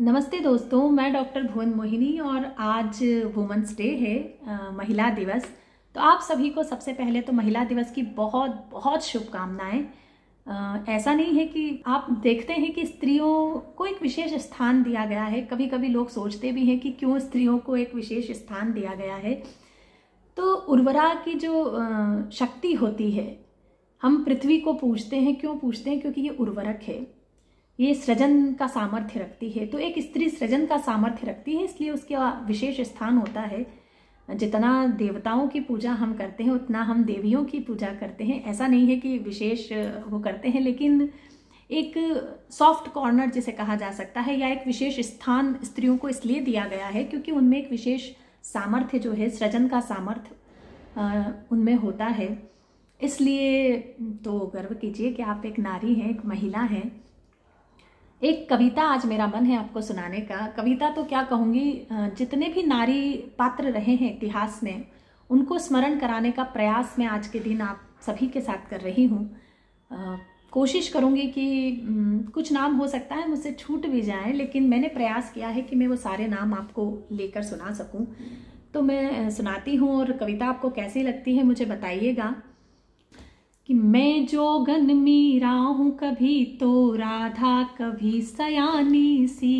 नमस्ते दोस्तों मैं डॉक्टर भुवन मोहिनी और आज वुमेंस डे है महिला दिवस तो आप सभी को सबसे पहले तो महिला दिवस की बहुत बहुत शुभकामनाएं ऐसा नहीं है कि आप देखते हैं कि स्त्रियों को एक विशेष स्थान दिया गया है कभी कभी लोग सोचते भी हैं कि क्यों स्त्रियों को एक विशेष स्थान दिया गया है तो उर्वरा की जो शक्ति होती है हम पृथ्वी को पूछते हैं क्यों पूछते हैं क्योंकि ये उर्वरक है ये सृजन का सामर्थ्य रखती है तो एक स्त्री सृजन का सामर्थ्य रखती है इसलिए उसके विशेष स्थान होता है जितना देवताओं की पूजा हम करते हैं उतना हम देवियों की पूजा करते हैं ऐसा नहीं है कि विशेष वो करते हैं लेकिन एक सॉफ्ट कॉर्नर जिसे कहा जा सकता है या एक विशेष स्थान स्त्रियों को इसलिए दिया गया है क्योंकि उनमें एक विशेष सामर्थ्य जो है सृजन का सामर्थ्य उनमें होता है इसलिए तो गर्व कीजिए कि आप एक नारी हैं एक महिला हैं एक कविता आज मेरा मन है आपको सुनाने का कविता तो क्या कहूँगी जितने भी नारी पात्र रहे हैं इतिहास में उनको स्मरण कराने का प्रयास मैं आज के दिन आप सभी के साथ कर रही हूँ कोशिश करूँगी कि कुछ नाम हो सकता है मुझसे छूट भी जाए लेकिन मैंने प्रयास किया है कि मैं वो सारे नाम आपको लेकर सुना सकूँ तो मैं सुनाती हूँ और कविता आपको कैसी लगती है मुझे बताइएगा कि मैं जोगन मीरा हूँ कभी तो राधा कभी सयानी सी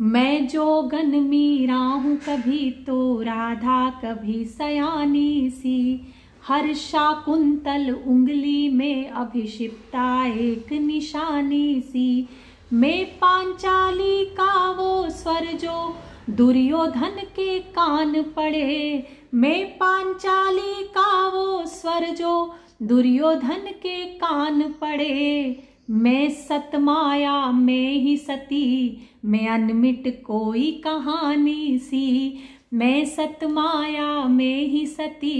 मैं जोगन मीरा हूँ कभी तो राधा कभी सयानी सी हर शाकुंतल उंगली में अभिषिप्ता एक निशानी सी मैं पांचाली का वो स्वर जो दुर्योधन के कान पड़े मैं पांचाली का पर जो दुर्योधन के कान पड़े मैं सतमाया मैं ही सती मैं अनमिट कोई कहानी सी मैं सतमाया मैं ही सती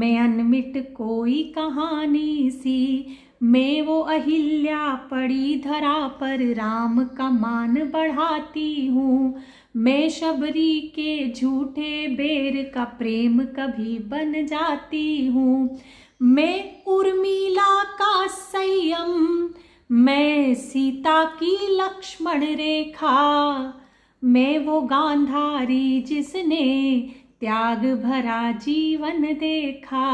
मैं अनमिट कोई कहानी सी मैं वो अहिल्या पड़ी धरा पर राम का मान बढ़ाती हूँ मैं शबरी के झूठे बेर का प्रेम कभी बन जाती हूँ मैं उर्मिला का संयम मैं सीता की लक्ष्मण रेखा मैं वो गांधारी जिसने त्याग भरा जीवन देखा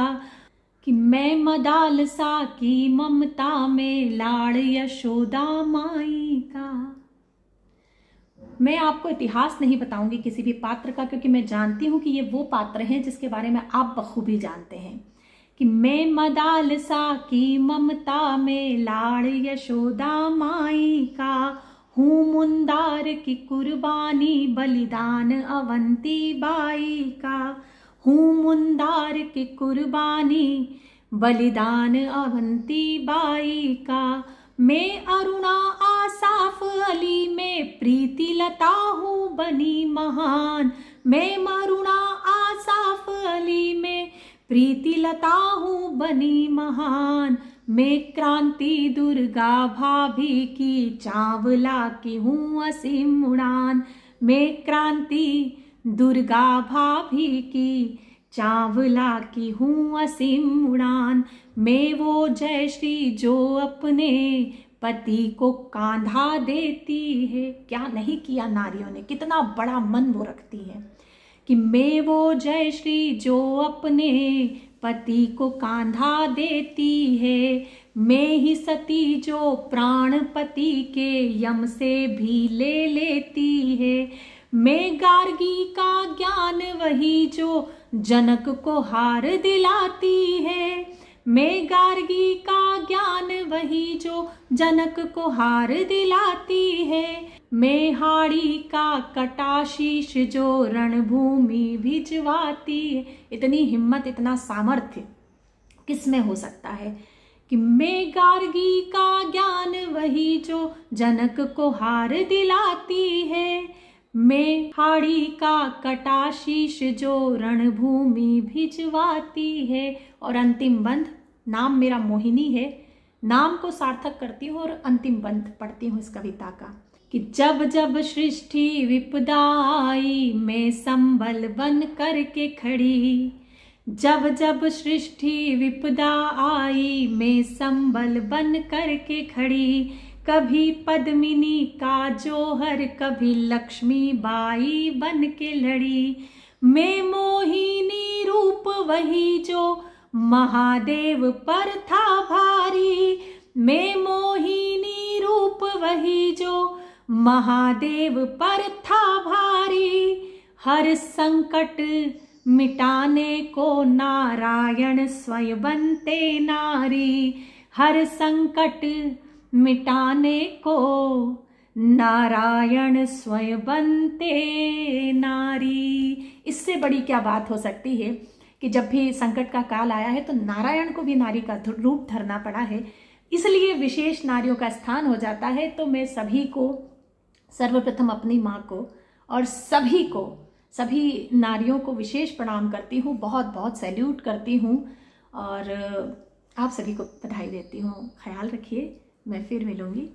कि मैं मदाल सा की ममता में लाड़ यशोदा माई का मैं आपको इतिहास नहीं बताऊंगी किसी भी पात्र का क्योंकि मैं जानती हूं कि ये वो पात्र हैं जिसके बारे में आप बखूबी जानते हैं कि मैं मदाल सा की ममता में लाड़ यशोदा माई का हूँ मुंदार की कुर्बानी बलिदान अवंती बाई का हूँ मुंदार की कुर्बानी बलिदान अवंती बाई का मैं अरुणा आसाफ अली में प्रीति लता हूँ बनी महान मैं मरुणा आसाफ अली में प्रीति लता हूँ बनी महान मैं क्रांति दुर्गा भाभी की चावला की हूँ असीम उड़ान मैं क्रांति दुर्गा भाभी की चावला की हूँ असीम उड़ान मैं वो जय श्री जो अपने पति को कांधा देती है क्या नहीं किया नारियों ने कितना बड़ा मन वो रखती है कि मैं वो जय श्री जो अपने पति को कांधा देती है मैं ही सती जो प्राण पति के यम से भी ले लेती है गार्गी का ज्ञान वही जो जनक को हार दिलाती है गार्गी का ज्ञान वही जो जनक को हार दिलाती है मेहाड़ी का कटाशीष जो रणभूमि भिजवाती है इतनी हिम्मत इतना सामर्थ्य किस में हो सकता है कि गार्गी का ज्ञान वही जो जनक को हार दिलाती है में हाड़ी का कटाशीष जो रणभूमि भिजवाती है और अंतिम बंध नाम मेरा मोहिनी है नाम को सार्थक करती हूँ और अंतिम बंध पढ़ती हूँ इस कविता का कि जब जब सृष्टि विपदाई मैं संबल बन करके खड़ी जब जब सृष्टि विपदा आई मैं संबल बन करके खड़ी कभी पद्मिनी का जोहर कभी लक्ष्मी बाई बन के लड़ी मैं मोहिनी रूप वही जो महादेव पर था भारी मैं मोहिनी रूप वही जो महादेव पर था भारी हर संकट मिटाने को नारायण स्वयं बनते नारी हर संकट मिटाने को नारायण स्वयं बनते नारी इससे बड़ी क्या बात हो सकती है कि जब भी संकट का काल आया है तो नारायण को भी नारी का रूप धरना पड़ा है इसलिए विशेष नारियों का स्थान हो जाता है तो मैं सभी को सर्वप्रथम अपनी माँ को और सभी को सभी नारियों को विशेष प्रणाम करती हूँ बहुत बहुत सैल्यूट करती हूँ और आप सभी को बधाई देती हूँ ख्याल रखिए मैं फिर मिलूँगी